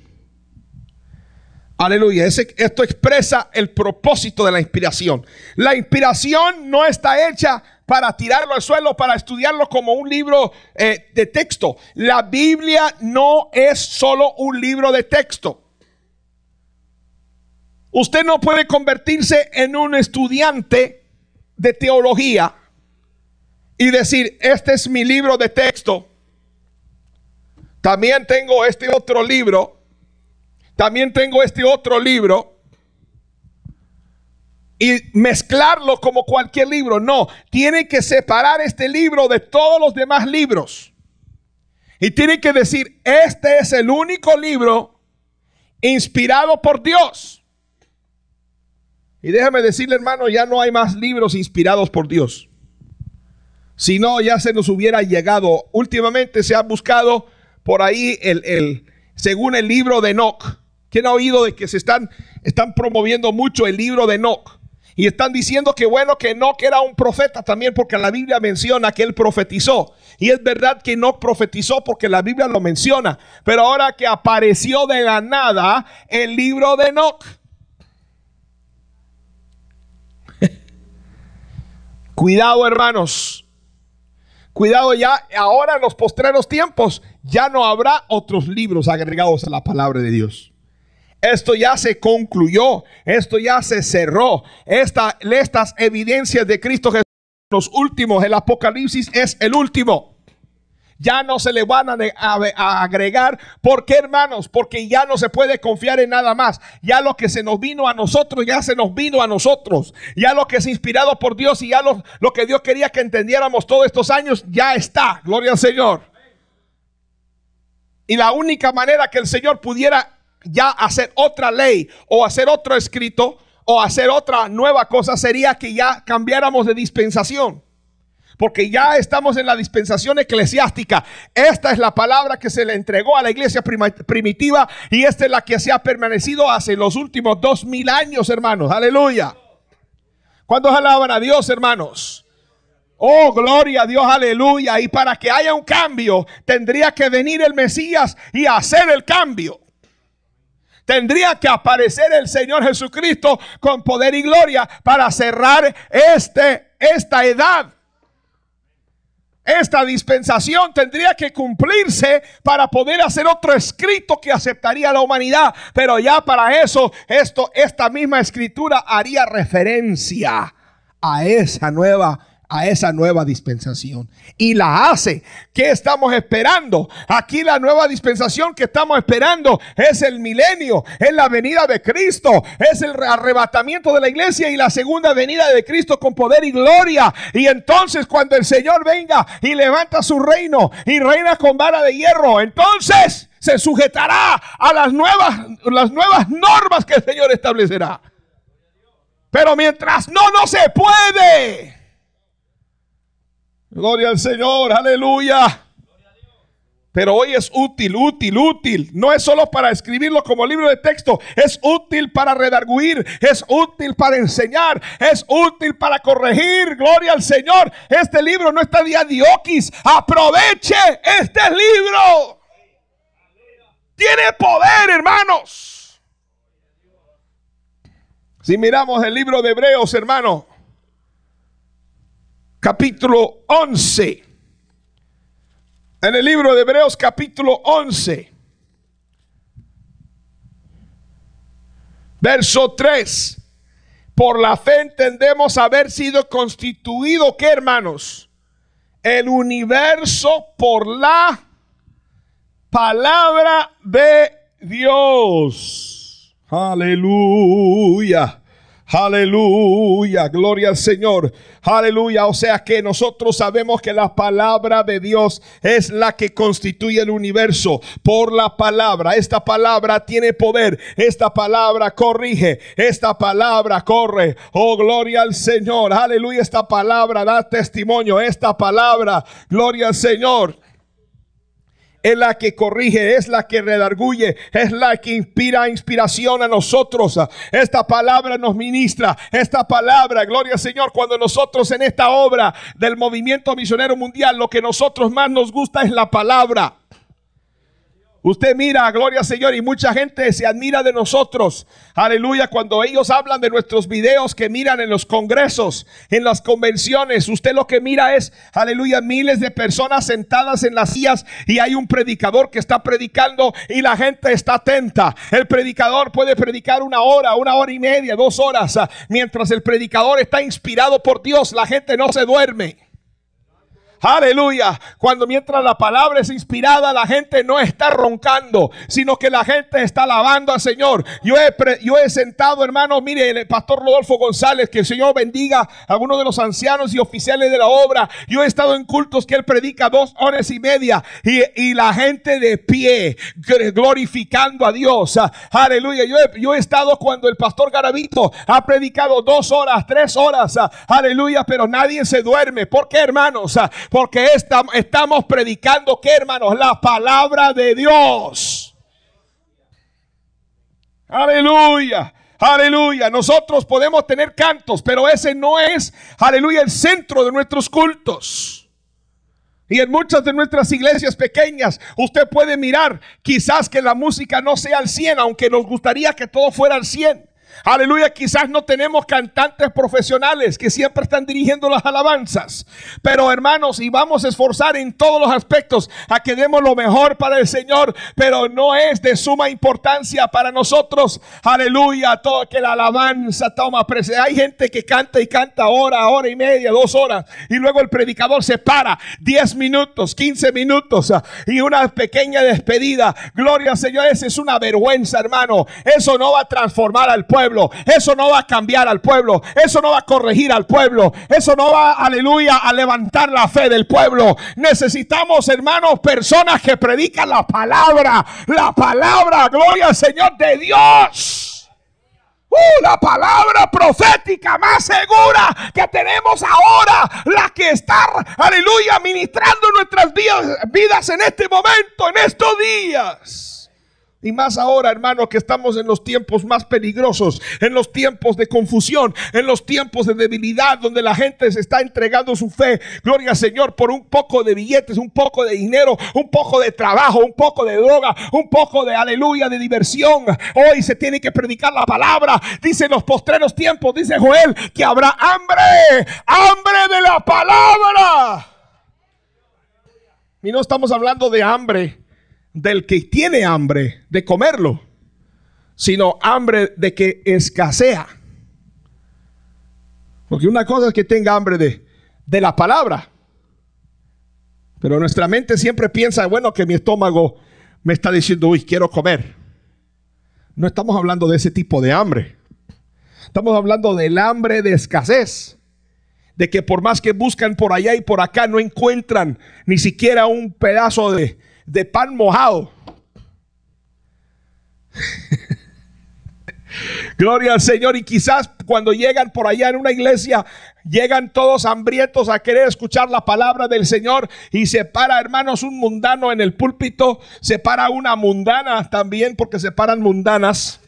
Aleluya. esto expresa el propósito de la inspiración. La inspiración no está hecha para tirarlo al suelo, para estudiarlo como un libro eh, de texto. La Biblia no es solo un libro de texto. Usted no puede convertirse en un estudiante de teología y decir, este es mi libro de texto. También tengo este otro libro. También tengo este otro libro. Y mezclarlo como cualquier libro. No, tiene que separar este libro de todos los demás libros. Y tiene que decir, este es el único libro inspirado por Dios y déjame decirle, hermano, ya no hay más libros inspirados por Dios. Si no, ya se nos hubiera llegado. Últimamente se ha buscado por ahí el, según el libro de Enoch. ¿Quién ha oído de que se están, están promoviendo mucho el libro de Enoch? Y están diciendo que bueno, que Enoch era un profeta también porque la Biblia menciona que él profetizó. Y es verdad que Enoch profetizó porque la Biblia lo menciona. Pero ahora que apareció de la nada el libro de Enoch. Cuidado hermanos. Cuidado ya, ahora en los postreros tiempos ya no habrá otros libros agregados a la palabra de Dios. Esto ya se concluyó, esto ya se cerró. estas evidencias de Cristo Jesús, los últimos, el Apocalipsis es el último ya no se le van a, agregar. ¿Por qué, hermanos? Porque ya no se puede confiar en nada más. Ya lo que se nos vino a nosotros, ya se nos vino a nosotros. Ya lo que es inspirado por Dios y ya lo que Dios quería que entendiéramos todos estos años, ya está. Gloria al Señor. Y la única manera que el Señor pudiera ya hacer otra ley o hacer otro escrito o hacer otra nueva cosa sería que ya cambiáramos de dispensación. Porque ya estamos en la dispensación eclesiástica. Esta es la palabra que se le entregó a la iglesia primitiva y esta es la que se ha permanecido hace los últimos dos mil años, hermanos. Aleluya. ¿Cuántos alaban a Dios, hermanos? Oh, gloria a Dios, aleluya. Y para que haya un cambio, tendría que venir el Mesías y hacer el cambio. Tendría que aparecer el Señor Jesucristo con poder y gloria para cerrar este, esta edad. Esta dispensación tendría que cumplirse para poder hacer otro escrito que aceptaría la humanidad, pero ya para eso esto esta misma escritura haría referencia a esa nueva a esa nueva dispensación. Y la hace. ¿Qué estamos esperando? Aquí la nueva dispensación que estamos esperando es el milenio, es la venida de Cristo, es el arrebatamiento de la iglesia y la segunda venida de Cristo con poder y gloria. Y entonces cuando el Señor venga y levanta su reino y reina con vara de hierro, entonces se sujetará a las nuevas, las nuevas normas que el Señor establecerá. Pero mientras no, no se puede. Gloria al Señor, aleluya. Pero hoy es útil, útil, útil. No es solo para escribirlo como libro de texto, es útil para redarguir, es útil para enseñar, es útil para corregir. Gloria al Señor. Este libro no está de Aproveche este libro. Tiene poder, hermanos. Si miramos el libro de Hebreos, hermano, capítulo 11. En el libro de Hebreos capítulo 11. Verso 3. Por la fe entendemos haber sido constituido, ¿qué hermanos? El universo por la palabra de Dios. Aleluya. Aleluya, gloria al Señor. Aleluya, o sea que nosotros sabemos que la palabra de Dios es la que constituye el universo por la palabra. Esta palabra tiene poder, esta palabra corrige, esta palabra corre. Oh, gloria al Señor. Aleluya, esta palabra da testimonio, esta palabra, gloria al Señor es la que corrige, es la que redarguye, es la que inspira inspiración a nosotros. Esta palabra nos ministra, esta palabra, gloria al Señor, cuando nosotros en esta obra del movimiento misionero mundial, lo que nosotros más nos gusta es la palabra. Usted mira, gloria al Señor, y mucha gente se admira de nosotros. Aleluya, cuando ellos hablan de nuestros videos que miran en los congresos, en las convenciones, usted lo que mira es, aleluya, miles de personas sentadas en las sillas y hay un predicador que está predicando y la gente está atenta. El predicador puede predicar una hora, una hora y media, dos horas. Ah, mientras el predicador está inspirado por Dios, la gente no se duerme. Aleluya. Cuando mientras la palabra es inspirada, la gente no está roncando, sino que la gente está alabando al Señor. Yo he, yo he sentado, hermanos, mire, el pastor Rodolfo González, que el Señor bendiga a uno de los ancianos y oficiales de la obra. Yo he estado en cultos que él predica dos horas y media y, la gente de pie glorificando a Dios. Aleluya. Yo he, yo he estado cuando el pastor Garavito ha predicado dos horas, tres horas. Aleluya. Pero nadie se duerme. ¿Por qué, hermanos? Porque estamos predicando, que hermanos? La palabra de Dios. Aleluya. Aleluya. Nosotros podemos tener cantos, pero ese no es, aleluya, el centro de nuestros cultos. Y en muchas de nuestras iglesias pequeñas, usted puede mirar quizás que la música no sea al 100, aunque nos gustaría que todo fuera al 100. Aleluya, quizás no tenemos cantantes profesionales que siempre están dirigiendo las alabanzas. Pero hermanos, y vamos a esforzar en todos los aspectos a que demos lo mejor para el Señor. Pero no es de suma importancia para nosotros. Aleluya, todo que la alabanza toma presencia. Hay gente que canta y canta hora, hora y media, dos horas. Y luego el predicador se para 10 minutos, 15 minutos. Y una pequeña despedida. Gloria al Señor, esa es una vergüenza, hermano. Eso no va a transformar al pueblo. Eso no va a cambiar al pueblo. Eso no va a corregir al pueblo. Eso no va, aleluya, a levantar la fe del pueblo. Necesitamos, hermanos, personas que predican la palabra. La palabra, gloria al Señor de Dios. Uh, la palabra profética más segura que tenemos ahora, la que está, aleluya, ministrando nuestras vidas en este momento, en estos días. Y más ahora, hermano, que estamos en los tiempos más peligrosos, en los tiempos de confusión, en los tiempos de debilidad, donde la gente se está entregando su fe. Gloria al Señor por un poco de billetes, un poco de dinero, un poco de trabajo, un poco de droga, un poco de aleluya, de diversión. Hoy se tiene que predicar la palabra. Dice los postreros tiempos, dice Joel, que habrá hambre, hambre de la palabra. Y no estamos hablando de hambre del que tiene hambre de comerlo, sino hambre de que escasea. Porque una cosa es que tenga hambre de, de la palabra, pero nuestra mente siempre piensa, bueno, que mi estómago me está diciendo, uy, quiero comer. No estamos hablando de ese tipo de hambre. Estamos hablando del hambre de escasez de que por más que buscan por allá y por acá no encuentran ni siquiera un pedazo de, de pan mojado. Gloria al Señor. Y quizás cuando llegan por allá en una iglesia, llegan todos hambrientos a querer escuchar la palabra del Señor. Y se para, hermanos, un mundano en el púlpito. Se para una mundana también, porque se paran mundanas.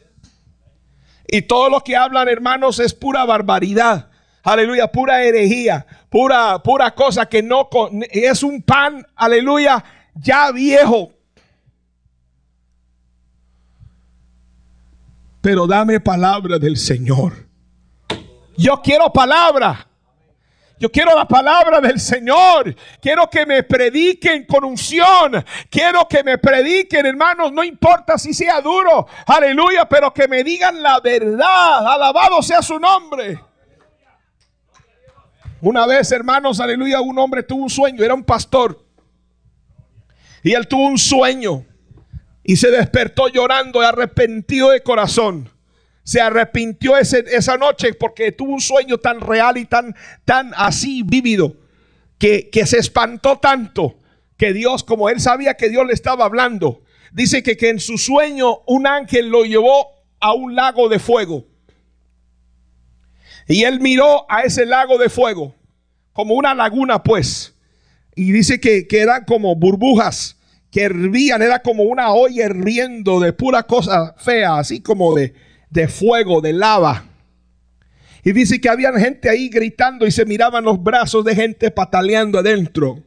Y todo lo que hablan, hermanos, es pura barbaridad. Aleluya, pura herejía, pura, pura cosa que no es un pan, aleluya, ya viejo. Pero dame palabra del Señor. Yo quiero palabra. Yo quiero la palabra del Señor. Quiero que me prediquen con unción. Quiero que me prediquen, hermanos. No importa si sea duro. Aleluya. Pero que me digan la verdad. Alabado sea su nombre. Una vez, hermanos, aleluya, un hombre tuvo un sueño. Era un pastor. Y él tuvo un sueño y se despertó llorando y arrepentido de corazón. Se arrepintió esa noche porque tuvo un sueño tan real y tan, tan así vívido que, que se espantó tanto que Dios, como él sabía que Dios le estaba hablando, dice que, que en su sueño un ángel lo llevó a un lago de fuego. Y él miró a ese lago de fuego, como una laguna pues. Y dice que, eran como burbujas que hervían, era como una olla hirviendo de pura cosa fea, así como de, de fuego, de lava. Y dice que había gente ahí gritando y se miraban los brazos de gente pataleando adentro.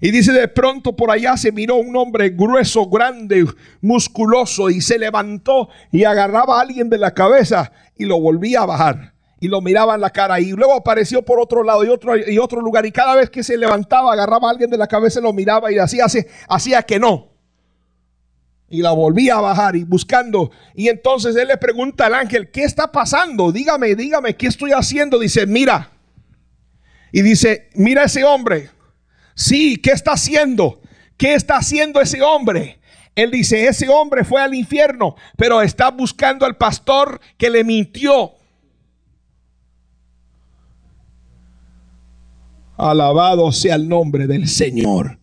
Y dice de pronto por allá se miró un hombre grueso, grande, musculoso y se levantó y agarraba a alguien de la cabeza y lo volvía a bajar y lo en la cara y luego apareció por otro lado y otro, y otro lugar y cada vez que se levantaba agarraba a alguien de la cabeza y lo miraba y así hacía que no. Y la volvía a bajar y buscando. Y entonces él le pregunta al ángel, ¿qué está pasando? Dígame, dígame, ¿qué estoy haciendo? Dice, mira. Y dice, mira ese hombre. Sí, ¿qué está haciendo? ¿Qué está haciendo ese hombre? Él dice, ese hombre fue al infierno, pero está buscando al pastor que le mintió Alabado sea el nombre del Señor.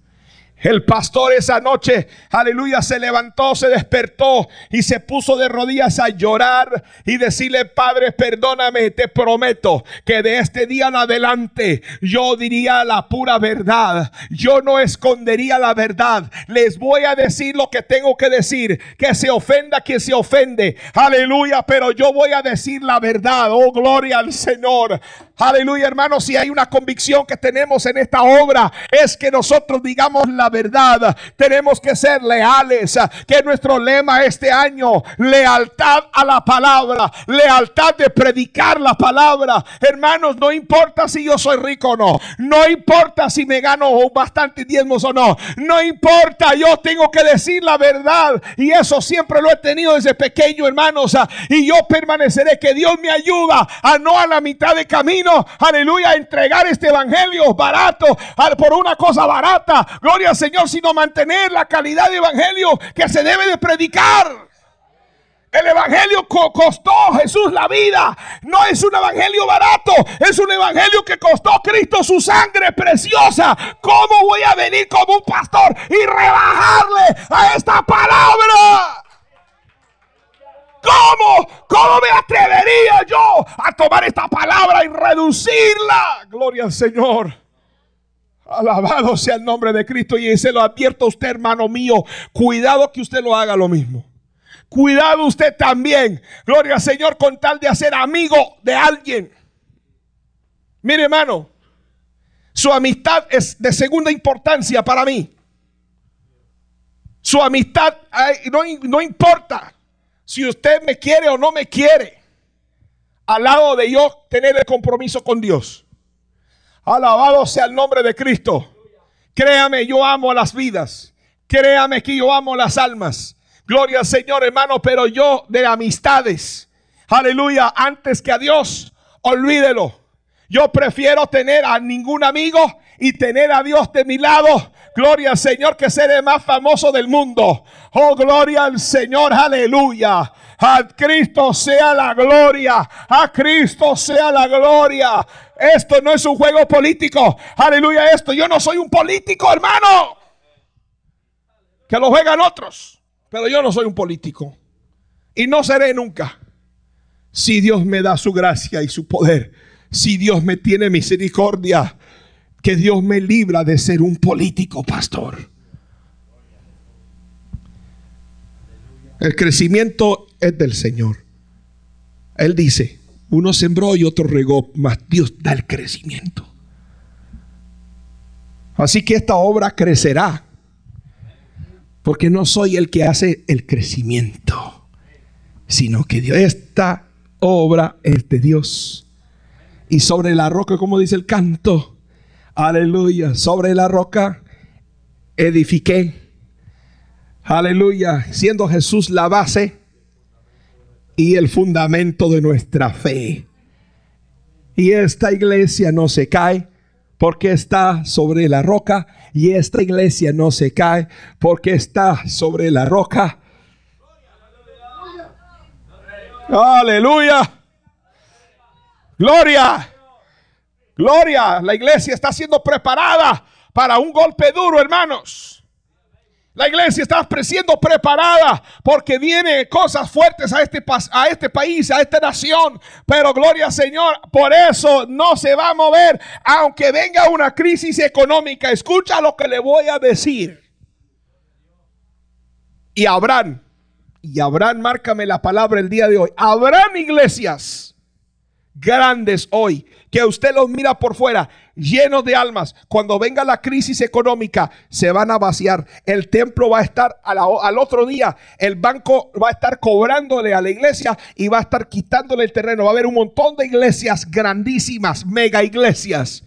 El pastor esa noche, aleluya, se levantó, se despertó y se puso de rodillas a llorar y decirle, Padre, perdóname, te prometo que de este día en adelante yo diría la pura verdad, yo no escondería la verdad, les voy a decir lo que tengo que decir, que se ofenda quien se ofende, aleluya, pero yo voy a decir la verdad, oh gloria al Señor. Aleluya, hermanos Si hay una convicción que tenemos en esta obra, es que nosotros digamos la verdad. Tenemos que ser leales. Que nuestro lema este año, lealtad a la palabra, lealtad de predicar la palabra. Hermanos, no importa si yo soy rico o no. No importa si me gano bastante diezmos o no. No importa, yo tengo que decir la verdad. Y eso siempre lo he tenido desde pequeño, hermanos. Y yo permaneceré que Dios me ayuda a no a la mitad de camino aleluya, entregar este evangelio barato por una cosa barata. Gloria al Señor, sino mantener la calidad de evangelio que se debe de predicar. El evangelio costó Jesús la vida. No es un evangelio barato. Es un evangelio que costó Cristo su sangre preciosa. ¿Cómo voy a venir como un pastor y rebajarle a esta palabra? ¿Cómo? ¿Cómo me atrevería yo a tomar esta palabra y reducirla? Gloria al Señor. Alabado sea el nombre de Cristo y se lo advierto a usted, hermano mío. Cuidado que usted lo haga lo mismo. Cuidado usted también. Gloria al Señor con tal de hacer amigo de alguien. Mire, hermano, su amistad es de segunda importancia para mí. Su amistad no, no importa si usted me quiere o no me quiere, al lado de yo tener el compromiso con Dios. Alabado sea el nombre de Cristo. Créame, yo amo las vidas. Créame que yo amo las almas. Gloria al Señor, hermano, pero yo de amistades. Aleluya, antes que a Dios, olvídelo. Yo prefiero tener a ningún amigo y tener a Dios de mi lado Gloria al Señor que seré más famoso del mundo. Oh, gloria al Señor, aleluya. A Cristo sea la gloria. A Cristo sea la gloria. Esto no es un juego político. Aleluya, esto. Yo no soy un político, hermano. Que lo juegan otros. Pero yo no soy un político. Y no seré nunca. Si Dios me da su gracia y su poder. Si Dios me tiene misericordia que Dios me libra de ser un político pastor. El crecimiento es del Señor. Él dice, uno sembró y otro regó, mas Dios da el crecimiento. Así que esta obra crecerá, porque no soy el que hace el crecimiento, sino que Dios, esta obra es de Dios. Y sobre la roca, como dice el canto, Aleluya. Sobre la roca edifiqué. Aleluya. Siendo Jesús la base y el fundamento de nuestra fe. Y esta iglesia no se cae porque está sobre la roca. Y esta iglesia no se cae porque está sobre la roca. Aleluya. Gloria. Gloria, la iglesia está siendo preparada para un golpe duro, hermanos. La iglesia está siendo preparada porque vienen cosas fuertes a este, a este país, a esta nación. Pero gloria Señor, por eso no se va a mover aunque venga una crisis económica. Escucha lo que le voy a decir. Y habrán, y habrán, márcame la palabra el día de hoy, habrán iglesias grandes hoy, que usted los mira por fuera, llenos de almas. Cuando venga la crisis económica, se van a vaciar. El templo va a estar al otro día, el banco va a estar cobrándole a la iglesia y va a estar quitándole el terreno. Va a haber un montón de iglesias grandísimas, mega iglesias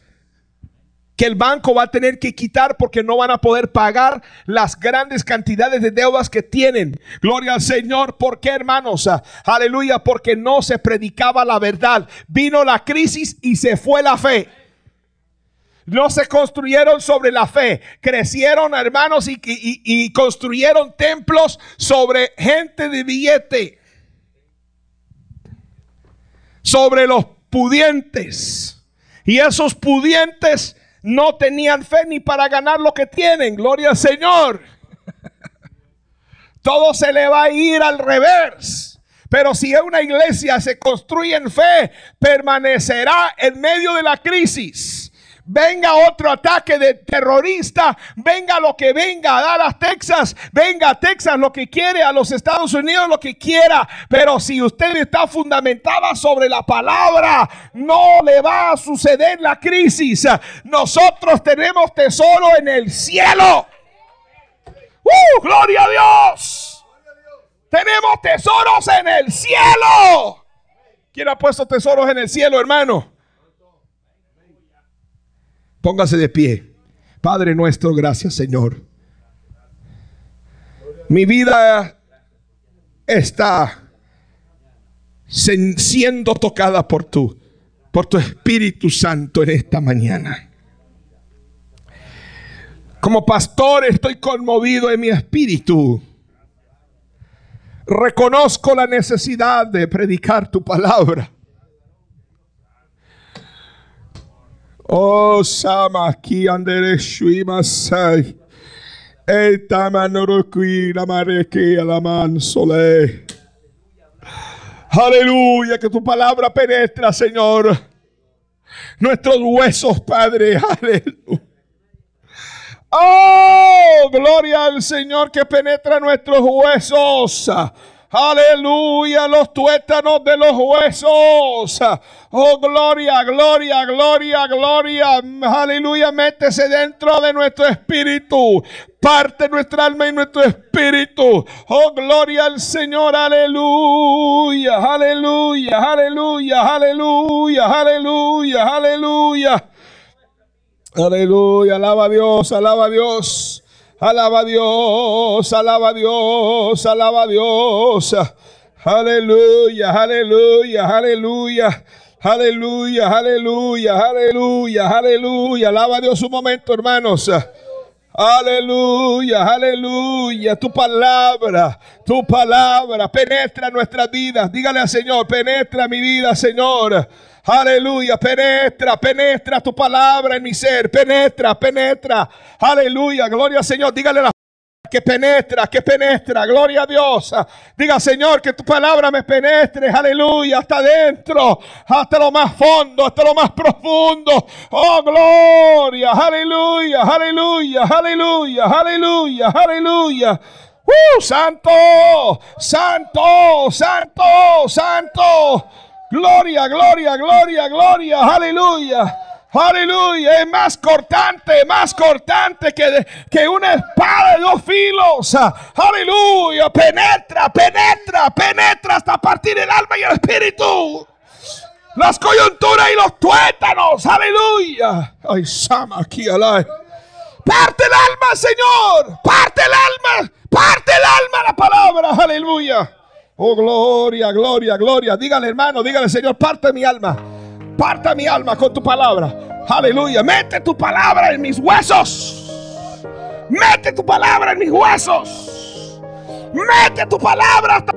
que el banco va a tener que quitar porque no van a poder pagar las grandes cantidades de deudas que tienen. Gloria al Señor. ¿Por qué, hermanos? Aleluya, porque no se predicaba la verdad. Vino la crisis y se fue la fe. No se construyeron sobre la fe. Crecieron, hermanos, y, y construyeron templos sobre gente de billete. Sobre los pudientes. Y esos pudientes no tenían fe ni para ganar lo que tienen. Gloria al Señor. Todo se le va a ir al revés. Pero si una iglesia se construye en fe, permanecerá en medio de la crisis venga otro ataque de terrorista, venga lo que venga a Dallas, Texas, venga a Texas lo que quiere, a los Estados Unidos lo que quiera, pero si usted está fundamentada sobre la palabra, no le va a suceder la crisis. Nosotros tenemos tesoro en el cielo. ¡Uh! ¡Gloria a Dios! Tenemos tesoros en el cielo. ¿Quién ha puesto tesoros en el cielo, hermano? Póngase de pie. Padre nuestro, gracias Señor. Mi vida está siendo tocada por Tú, por tu Espíritu Santo en esta mañana. Como pastor estoy conmovido en mi espíritu. Reconozco la necesidad de predicar tu palabra. Oh, sama ki andere el sai. E tamanoroki la mareki alaman sole. Aleluya, que tu palabra penetra, Señor. Nuestros huesos, Padre. Aleluya. Oh, gloria al Señor que penetra nuestros huesos. Aleluya, los tuétanos de los huesos. Oh, gloria, gloria, gloria, gloria. Aleluya, métese dentro de nuestro espíritu. Parte nuestra alma y nuestro espíritu. Oh, gloria al Señor. Aleluya, aleluya, aleluya, aleluya, aleluya, aleluya. Aleluya, alaba a Dios, alaba a Dios. Alaba a Dios, alaba a Dios, alaba a Dios. Aleluya, aleluya, aleluya. Aleluya, aleluya, aleluya, aleluya. Alaba a Dios un momento, hermanos. Aleluya, aleluya. Tu palabra, tu palabra penetra nuestras vidas. Dígale al Señor, penetra mi vida, Señor. Aleluya, penetra, penetra tu palabra en mi ser. Penetra, penetra. Aleluya, gloria al Señor. Dígale la que penetra, que penetra, gloria a Dios. Diga, Señor, que tu palabra me penetre, aleluya, hasta adentro, hasta lo más fondo, hasta lo más profundo. Oh, gloria, aleluya, aleluya, aleluya, aleluya, aleluya. ¡Uh, santo, santo, santo, santo! Gloria, gloria, gloria, gloria. Aleluya. Aleluya, es más cortante, más cortante que, que una espada de dos filos. Aleluya, penetra, penetra, penetra hasta partir el alma y el espíritu. Las coyunturas y los tuétanos, aleluya. Ay, Sama, aquí, alay. Parte el alma, Señor. Parte el alma. Parte el alma la palabra. Aleluya. Oh, gloria, gloria, gloria. Dígale, hermano, dígale, Señor, parte mi alma. Parta mi alma con tu palabra. Aleluya. Mete tu palabra en mis huesos. Mete tu palabra en mis huesos. Mete tu palabra hasta